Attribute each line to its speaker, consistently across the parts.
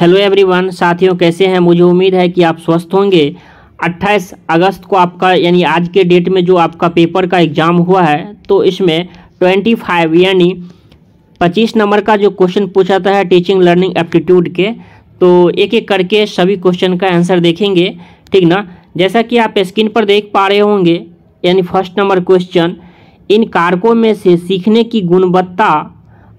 Speaker 1: hello everyone साथियों कैसे हैं मुझे उम्मीद है कि आप स्वस्थ होंगे 28 अगस्त को आपका यानी आज के डेट में जो आपका पेपर का एग्ज़ाम हुआ है तो इसमें 25 यानी 25 नंबर का जो क्वेश्चन पूछा था है टीचिंग लर्निंग एप्टीट्यूड के तो एक एक करके सभी क्वेश्चन का आंसर देखेंगे ठीक ना जैसा कि आप स्क्रीन पर देख पा रहे होंगे यानी फर्स्ट नंबर क्वेश्चन इन कारकों में से सीखने की गुणवत्ता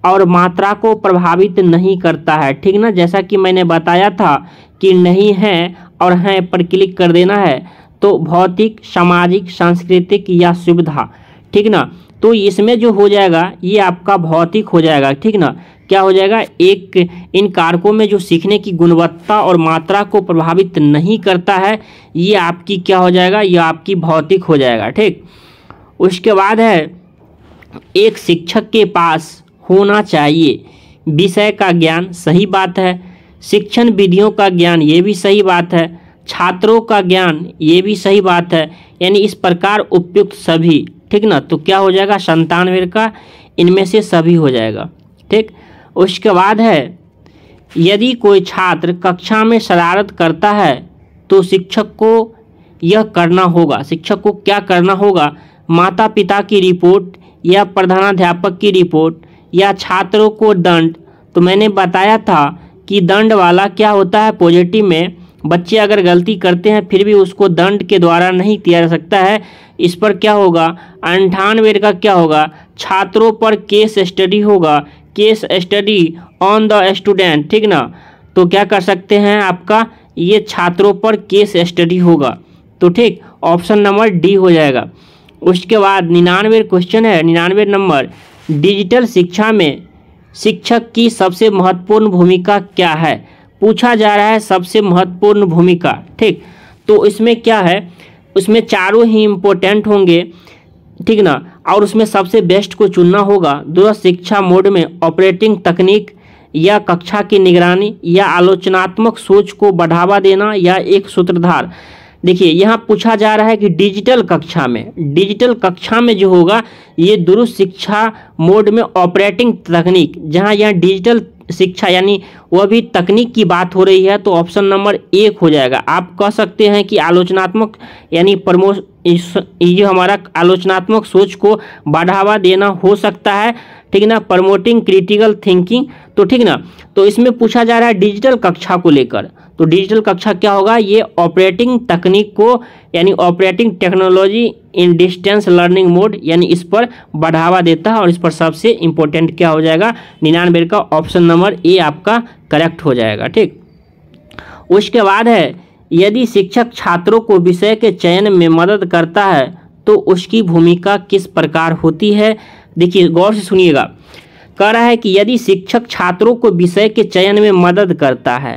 Speaker 1: और मात्रा को प्रभावित नहीं करता है ठीक ना जैसा कि मैंने बताया था कि नहीं है और हैं पर क्लिक कर देना है तो भौतिक सामाजिक सांस्कृतिक या सुविधा ठीक ना तो इसमें जो हो जाएगा ये आपका भौतिक हो जाएगा ठीक ना क्या हो जाएगा एक इन कारकों में जो सीखने की गुणवत्ता और मात्रा को प्रभावित नहीं करता है ये आपकी क्या हो जाएगा यह आपकी भौतिक हो जाएगा ठीक उसके बाद है एक शिक्षक के पास होना चाहिए विषय का ज्ञान सही बात है शिक्षण विधियों का ज्ञान ये भी सही बात है छात्रों का ज्ञान ये भी सही बात है यानी इस प्रकार उपयुक्त सभी ठीक ना तो क्या हो जाएगा संतानवे का इनमें से सभी हो जाएगा ठीक उसके बाद है यदि कोई छात्र कक्षा में शरारत करता है तो शिक्षक को यह करना होगा शिक्षक को क्या करना होगा माता पिता की रिपोर्ट या प्रधानाध्यापक की रिपोर्ट या छात्रों को दंड तो मैंने बताया था कि दंड वाला क्या होता है पॉजिटिव में बच्चे अगर गलती करते हैं फिर भी उसको दंड के द्वारा नहीं किया जा सकता है इस पर क्या होगा अंठानवे का क्या होगा छात्रों पर केस स्टडी होगा case study on the student ठीक ना तो क्या कर सकते हैं आपका ये छात्रों पर केस स्टडी होगा तो ठीक ऑप्शन नंबर डी हो जाएगा उसके बाद निन्यानवे क्वेश्चन है निन्यानवे नंबर डिजिटल शिक्षा में शिक्षक की सबसे महत्वपूर्ण भूमिका क्या है पूछा जा रहा है सबसे महत्वपूर्ण भूमिका ठीक तो इसमें क्या है उसमें चारों ही इम्पोर्टेंट होंगे ठीक ना और उसमें सबसे बेस्ट को चुनना होगा दूरस्थ शिक्षा मोड में ऑपरेटिंग तकनीक या कक्षा की निगरानी या आलोचनात्मक सोच को बढ़ावा देना या एक सूत्रधार देखिए यहाँ पूछा जा रहा है कि डिजिटल कक्षा में डिजिटल कक्षा में जो होगा ये दुरुस्त शिक्षा मोड में ऑपरेटिंग तकनीक जहाँ यहाँ डिजिटल शिक्षा यानी वह भी तकनीक की बात हो रही है तो ऑप्शन नंबर एक हो जाएगा आप कह सकते हैं कि आलोचनात्मक यानी प्रमो ये हमारा आलोचनात्मक सोच को बढ़ावा देना हो सकता है ठीक ना प्रमोटिंग क्रिटिकल थिंकिंग तो ठीक ना तो इसमें पूछा जा रहा है डिजिटल कक्षा को लेकर तो डिजिटल कक्षा क्या होगा ये ऑपरेटिंग तकनीक को यानी operating technology in distance learning mode यानी इस पर बढ़ावा देता है और इस पर सबसे इम्पोर्टेंट क्या हो जाएगा निन्यानवे का ऑप्शन नंबर ए आपका करेक्ट हो जाएगा ठीक उसके बाद है यदि शिक्षक छात्रों को विषय के चयन में मदद करता है तो उसकी भूमिका किस प्रकार होती है देखिए गौर से सुनिएगा कह रहा है कि यदि शिक्षक छात्रों को विषय के चयन में मदद करता है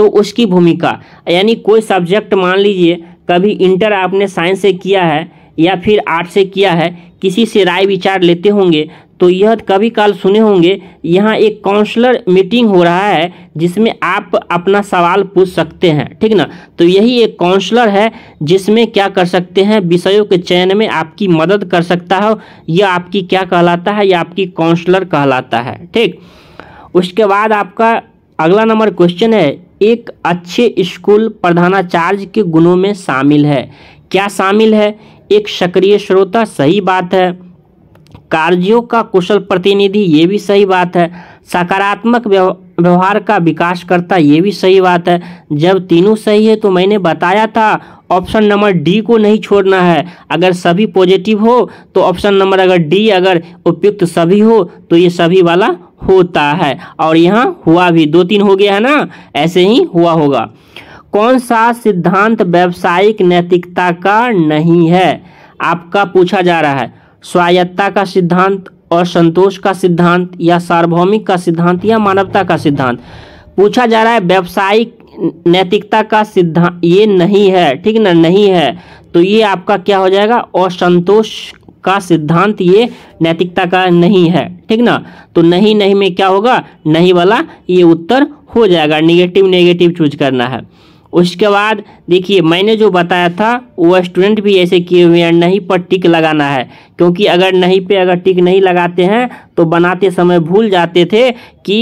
Speaker 1: तो उसकी भूमिका यानी कोई सब्जेक्ट मान लीजिए कभी इंटर आपने साइंस से किया है या फिर आर्ट से किया है किसी से राय विचार लेते होंगे तो यह कभी काल सुने होंगे यहाँ एक काउंसलर मीटिंग हो रहा है जिसमें आप अपना सवाल पूछ सकते हैं ठीक ना तो यही एक काउंसलर है जिसमें क्या कर सकते हैं विषयों के चयन में आपकी मदद कर सकता है यह आपकी क्या कहलाता है यह आपकी काउंसलर कहलाता है ठीक उसके बाद आपका अगला नंबर क्वेश्चन है एक अच्छे स्कूल प्रधानाचार्य के गुणों में शामिल है क्या शामिल है एक सक्रिय श्रोता सही बात है कार्यों का कुशल प्रतिनिधि ये भी सही बात है सकारात्मक व्यवहार का विकास करता ये भी सही बात है जब तीनों सही है तो मैंने बताया था ऑप्शन नंबर डी को नहीं छोड़ना है अगर सभी पॉजिटिव हो तो ऑप्शन नंबर अगर डी अगर उपयुक्त सभी हो तो ये सभी वाला होता है और यहाँ हुआ भी दो तीन हो गया है ना ऐसे ही हुआ होगा कौन सा सिद्धांत व्यावसायिक नैतिकता का नहीं है आपका पूछा जा रहा है स्वायत्ता का सिद्धांत और संतोष का सिद्धांत या सार्वभौमिक का सिद्धांत या मानवता का सिद्धांत पूछा जा रहा है व्यावसायिक नैतिकता का सिद्धांत ये नहीं है ठीक ना नहीं है तो ये आपका क्या हो जाएगा असंतोष का सिद्धांत ये नैतिकता का नहीं है ठीक ना तो नहीं नहीं में क्या होगा नहीं वाला ये उत्तर हो जाएगा निगेटिव नेगेटिव चूज करना है उसके बाद देखिए मैंने जो बताया था वो स्टूडेंट भी ऐसे किए हुए हैं नहीं पर टिक लगाना है क्योंकि अगर नहीं पे अगर टिक नहीं लगाते हैं तो बनाते समय भूल जाते थे कि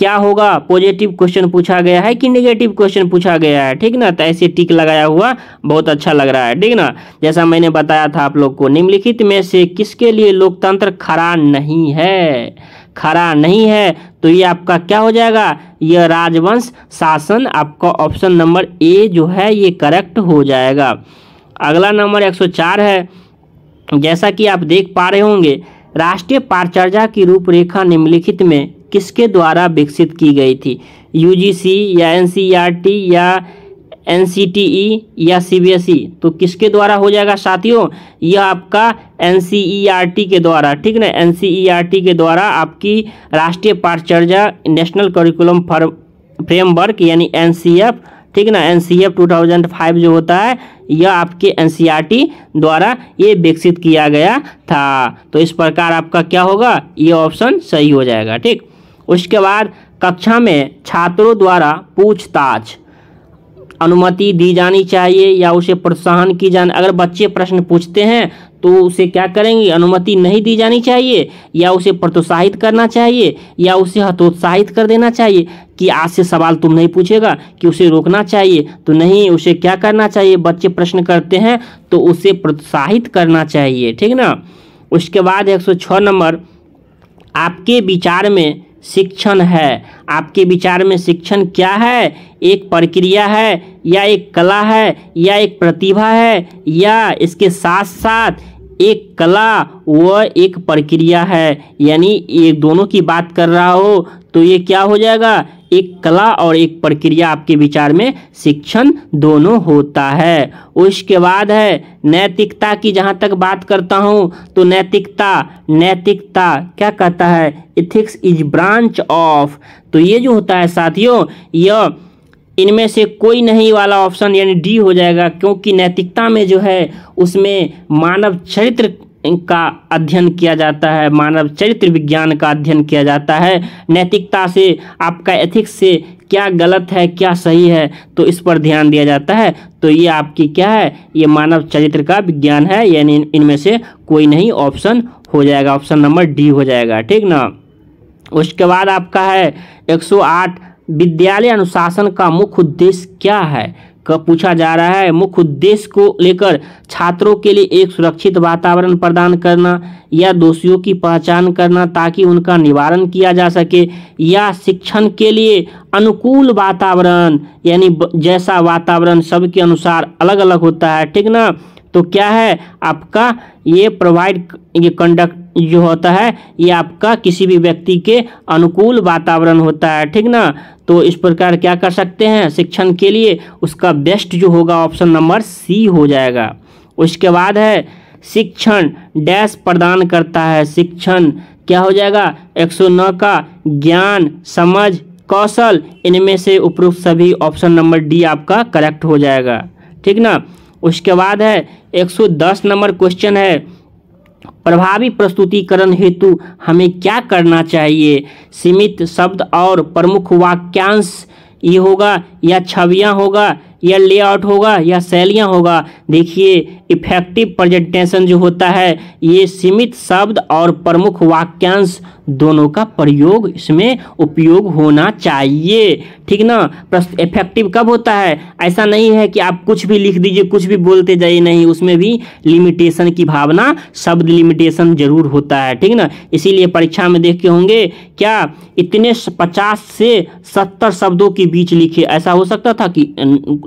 Speaker 1: क्या होगा पॉजिटिव क्वेश्चन पूछा गया है कि निगेटिव क्वेश्चन पूछा गया है ठीक ना तो ऐसे टिक लगाया हुआ बहुत अच्छा लग रहा है ठीक ना जैसा मैंने बताया था आप लोग को निम्नलिखित में से किसके लिए लोकतंत्र खड़ा नहीं है खड़ा नहीं है तो ये आपका क्या हो जाएगा यह राजवंश शासन आपका ऑप्शन नंबर ए जो है ये करेक्ट हो जाएगा अगला नंबर एक है जैसा कि आप देख पा रहे होंगे राष्ट्रीय पारचर्या की रूपरेखा निम्नलिखित में किसके द्वारा विकसित की गई थी यूजीसी या एनसीईआरटी e या एन सी टी ई या सी बी एस ई तो किसके द्वारा हो जाएगा साथियों यह आपका N C E R T के द्वारा ठीक ना N C E R T के द्वारा आपकी राष्ट्रीय पाठचर्या नेशनल करिकुलम फ्रेमवर्क यानी एन सी एफ ठीक ना N C F two thousand five जो होता है यह आपके एन सी आर टी द्वारा ये विकसित किया गया था तो इस प्रकार आपका क्या होगा ये ऑप्शन सही हो जाएगा ठीक उसके बाद कक्षा में छात्रों द्वारा पूछताछ अनुमति दी जानी चाहिए या उसे प्रोत्साहन की जान अगर बच्चे प्रश्न पूछते हैं तो उसे क्या करेंगे अनुमति नहीं दी जानी चाहिए या उसे प्रोत्साहित करना चाहिए या उसे हतोत्साहित कर देना चाहिए कि आज से सवाल तुम नहीं पूछेगा कि उसे रोकना चाहिए तो नहीं उसे क्या करना चाहिए बच्चे प्रश्न करते हैं तो उसे प्रोत्साहित करना चाहिए ठीक ना उसके बाद एक सौ छः नंबर आपके विचार में शिक्षण है आपके विचार में शिक्षण क्या है एक प्रक्रिया है या एक कला है या एक प्रतिभा है या इसके साथ साथ एक कला व एक प्रक्रिया है यानी ये दोनों की बात कर रहा हो तो ये क्या हो जाएगा एक कला और एक प्रक्रिया आपके विचार में शिक्षण दोनों होता है उसके बाद है नैतिकता की जहाँ तक बात करता हूँ तो नैतिकता नैतिकता क्या कहता है इथिक्स इज ब्रांच ऑफ तो ये जो होता है साथियों यह इनमें से कोई नहीं वाला ऑप्शन यानी डी हो जाएगा क्योंकि नैतिकता में जो है उसमें मानव चरित्र का अध्ययन किया जाता है मानव चरित्र विज्ञान का अध्ययन किया जाता है नैतिकता से आपका एथिक्स से क्या गलत है क्या सही है तो इस पर ध्यान दिया जाता है तो ये आपकी क्या है ये मानव चरित्र का विज्ञान है यानी इनमें से कोई नहीं ऑप्शन हो जाएगा ऑप्शन नंबर डी हो जाएगा ठीक ना उसके बाद आपका है 108 विद्यालय अनुशासन का मुख्य उद्देश्य क्या है कब पूछा जा रहा है मुख्य उद्देश्य को लेकर छात्रों के लिए एक सुरक्षित वातावरण प्रदान करना या दोषियों की पहचान करना ताकि उनका निवारण किया जा सके या शिक्षण के लिए अनुकूल वातावरण यानी जैसा वातावरण सबके अनुसार अलग अलग होता है ठीक ना तो क्या है आपका ये प्रोवाइड ये कंडक्ट जो होता है ये आपका किसी भी व्यक्ति के अनुकूल वातावरण होता है ठीक ना तो इस प्रकार क्या कर सकते हैं शिक्षण के लिए उसका बेस्ट जो होगा ऑप्शन नंबर सी हो जाएगा उसके बाद है शिक्षण डैश प्रदान करता है शिक्षण क्या हो जाएगा 109 का ज्ञान समझ कौशल इनमें से उपरोक्त सभी ऑप्शन नंबर डी आपका करेक्ट हो जाएगा ठीक ना उसके बाद है 110 नंबर क्वेश्चन है प्रभावी प्रस्तुतिकरण हेतु हमें क्या करना चाहिए सीमित शब्द और प्रमुख वाक्यांश ये होगा या छवियाँ होगा या लेआउट होगा या शैलियाँ होगा देखिए इफेक्टिव प्रेजेंटेशन जो होता है ये सीमित शब्द और प्रमुख वाक्यांश दोनों का प्रयोग इसमें उपयोग होना चाहिए ठीक ना इफेक्टिव कब होता है ऐसा नहीं है कि आप कुछ भी लिख दीजिए कुछ भी बोलते जाइए नहीं उसमें भी लिमिटेशन की भावना शब्द लिमिटेशन जरूर होता है ठीक ना इसीलिए परीक्षा में देख के होंगे क्या इतने पचास से सत्तर शब्दों के बीच लिखे ऐसा हो सकता था कि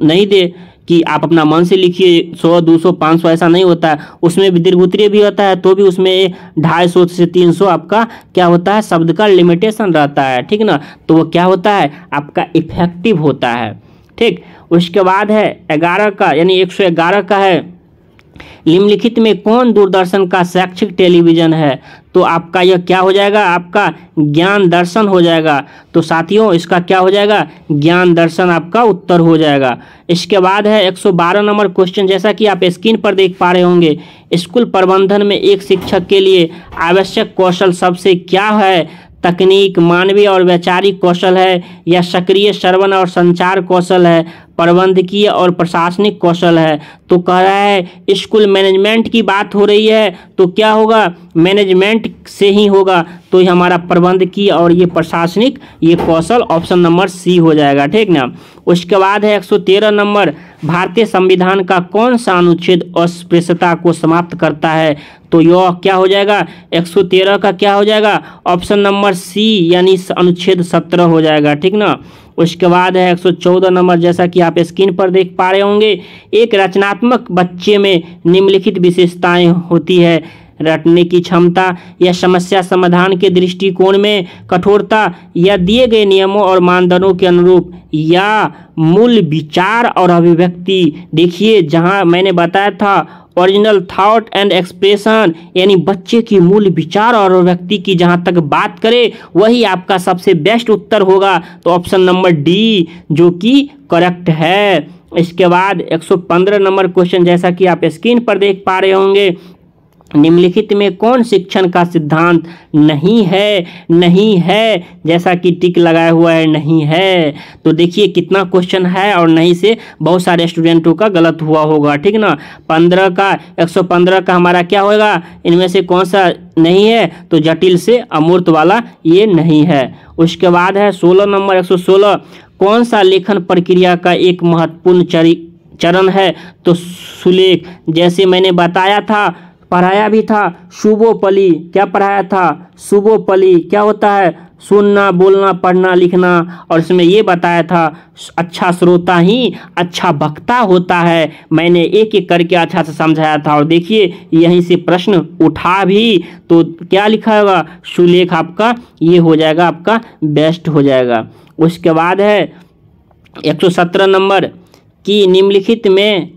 Speaker 1: नहीं दे कि आप अपना मन से लिखिए सौ दो सौ पाँच सौ ऐसा नहीं होता है उसमें भी दीर्घोत्तरीय भी होता है तो भी उसमें ढाई सौ से तीन सौ आपका क्या होता है शब्द का लिमिटेशन रहता है ठीक ना तो वो क्या होता है आपका इफेक्टिव होता है ठीक उसके बाद है ग्यारह का यानी एक सौ ग्यारह का है निम्नलिखित में कौन दूरदर्शन का शैक्षिक टेलीविजन है तो आपका यह क्या हो जाएगा आपका ज्ञान दर्शन हो जाएगा तो साथियों इसका क्या हो जाएगा ज्ञान दर्शन आपका उत्तर हो जाएगा इसके बाद है 112 नंबर क्वेश्चन जैसा कि आप स्क्रीन पर देख पा रहे होंगे स्कूल प्रबंधन में एक शिक्षक के लिए आवश्यक कौशल सबसे क्या है तकनीक मानवीय और वैचारिक कौशल है या सक्रिय श्रवण और संचार कौशल है प्रबंधकीय और प्रशासनिक कौशल है तो कह रहा है स्कूल मैनेजमेंट की बात हो रही है तो क्या होगा मैनेजमेंट से ही होगा तो ये हमारा प्रबंधकीय और ये प्रशासनिक ये कौशल ऑप्शन नंबर सी हो जाएगा ठीक ना उसके बाद है 113 नंबर भारतीय संविधान का कौन सा अनुच्छेद अस्पृश्यता को समाप्त करता है तो यह क्या हो जाएगा 113 का क्या हो जाएगा ऑप्शन नंबर सी यानी अनुच्छेद 17 हो जाएगा ठीक ना उसके बाद है 114 नंबर जैसा कि आप स्क्रीन पर देख पा रहे होंगे एक रचनात्मक बच्चे में निम्नलिखित विशेषताएं होती है रटने की क्षमता या समस्या समाधान के दृष्टिकोण में कठोरता या दिए गए नियमों और मानदंडों के अनुरूप या मूल विचार और अभिव्यक्ति देखिए जहां मैंने बताया था ओरिजिनल थाट एंड एक्सप्रेशन यानी बच्चे की मूल विचार और व्यक्ति की जहाँ तक बात करें वही आपका सबसे बेस्ट उत्तर होगा तो ऑप्शन नंबर डी जो कि करेक्ट है इसके बाद 115 नंबर क्वेश्चन जैसा कि आप स्क्रीन पर देख पा रहे होंगे निम्नलिखित में कौन शिक्षण का सिद्धांत नहीं है नहीं है जैसा कि टिक लगाया हुआ है नहीं है तो देखिए कितना क्वेश्चन है और नहीं से बहुत सारे स्टूडेंटों का गलत हुआ होगा ठीक ना पंद्रह का एक सौ पंद्रह का हमारा क्या होगा इनमें से कौन सा नहीं है तो जटिल से अमूर्त वाला ये नहीं है उसके बाद है सोलह नंबर एक सौ सोलह कौन सा लेखन प्रक्रिया का एक महत्वपूर्ण चरण है तो सुलेख जैसे मैंने बताया था पढ़ाया भी था शुभोपली क्या पढ़ाया था शुभोपली क्या होता है सुनना बोलना पढ़ना लिखना और इसमें ये बताया था अच्छा श्रोता ही अच्छा वक्ता होता है मैंने एक एक करके अच्छा से समझाया था और देखिए यहीं से प्रश्न उठा भी तो क्या लिखा होगा सुलेख आपका ये हो जाएगा आपका बेस्ट हो जाएगा उसके बाद है 117 नंबर कि निम्नलिखित में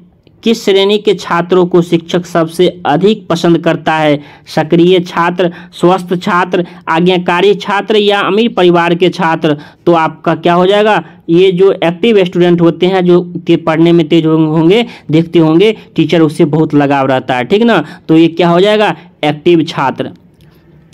Speaker 1: किस श्रेणी के छात्रों को शिक्षक सबसे अधिक पसंद करता है सक्रिय छात्र स्वस्थ छात्र आज्ञाकारी छात्र या अमीर परिवार के छात्र तो आपका क्या हो जाएगा ये जो एक्टिव स्टूडेंट होते हैं जो पढ़ने में तेज होंगे देखते होंगे टीचर उससे बहुत लगाव रहता है ठीक ना तो ये क्या हो जाएगा एक्टिव छात्र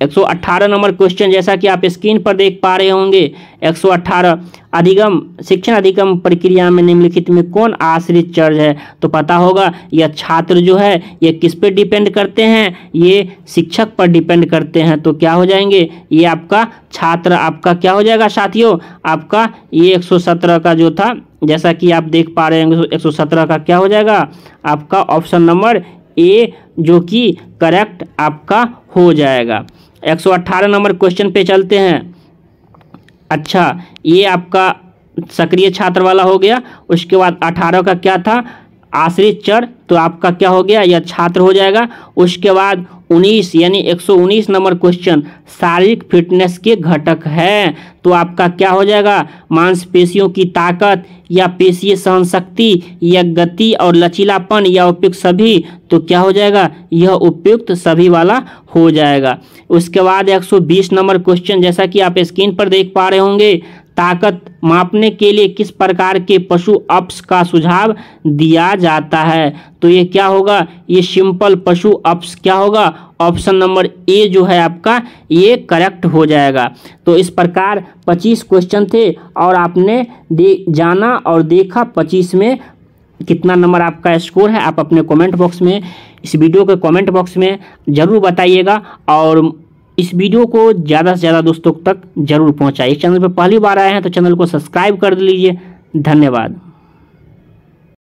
Speaker 1: 118 नंबर क्वेश्चन जैसा कि आप स्क्रीन पर देख पा रहे होंगे 118 अधिगम शिक्षण अधिगम प्रक्रिया में निम्नलिखित में कौन आश्रित चर्ज है तो पता होगा यह छात्र जो है ये किस पे डिपेंड करते हैं ये शिक्षक पर डिपेंड करते हैं तो क्या हो जाएंगे ये आपका छात्र आपका क्या हो जाएगा साथियों आपका ये 117 का जो था जैसा कि आप देख पा रहे होंगे एक का क्या हो जाएगा आपका ऑप्शन नंबर ए जो कि करेक्ट आपका हो जाएगा अट्ठारह नंबर क्वेश्चन पे चलते हैं अच्छा ये आपका सक्रिय छात्र वाला हो गया उसके बाद अठारह का क्या था आश्रित चर तो आपका क्या हो गया यह छात्र हो जाएगा उसके बाद उन्नीस यानी एक सौ उन्नीस नंबर क्वेश्चन शारीरिक फिटनेस के घटक है तो आपका क्या हो जाएगा मांसपेशियों की ताकत या पेशीय सहन शक्ति या गति और लचीलापन या उपयुक्त सभी तो क्या हो जाएगा यह उपयुक्त सभी वाला हो जाएगा उसके बाद 120 नंबर क्वेश्चन जैसा कि आप स्क्रीन पर देख पा रहे होंगे ताकत मापने के लिए किस प्रकार के पशु अप्स का सुझाव दिया जाता है तो ये क्या होगा ये सिंपल पशु अप्स क्या होगा ऑप्शन नंबर ए जो है आपका ये करेक्ट हो जाएगा तो इस प्रकार 25 क्वेश्चन थे और आपने दे जाना और देखा 25 में कितना नंबर आपका स्कोर है आप अपने कमेंट बॉक्स में इस वीडियो के कमेंट बॉक्स में ज़रूर बताइएगा और इस वीडियो को ज़्यादा से ज़्यादा दोस्तों तक जरूर पहुँचाइए चैनल पर पहली बार आए हैं तो चैनल को सब्सक्राइब कर लीजिए धन्यवाद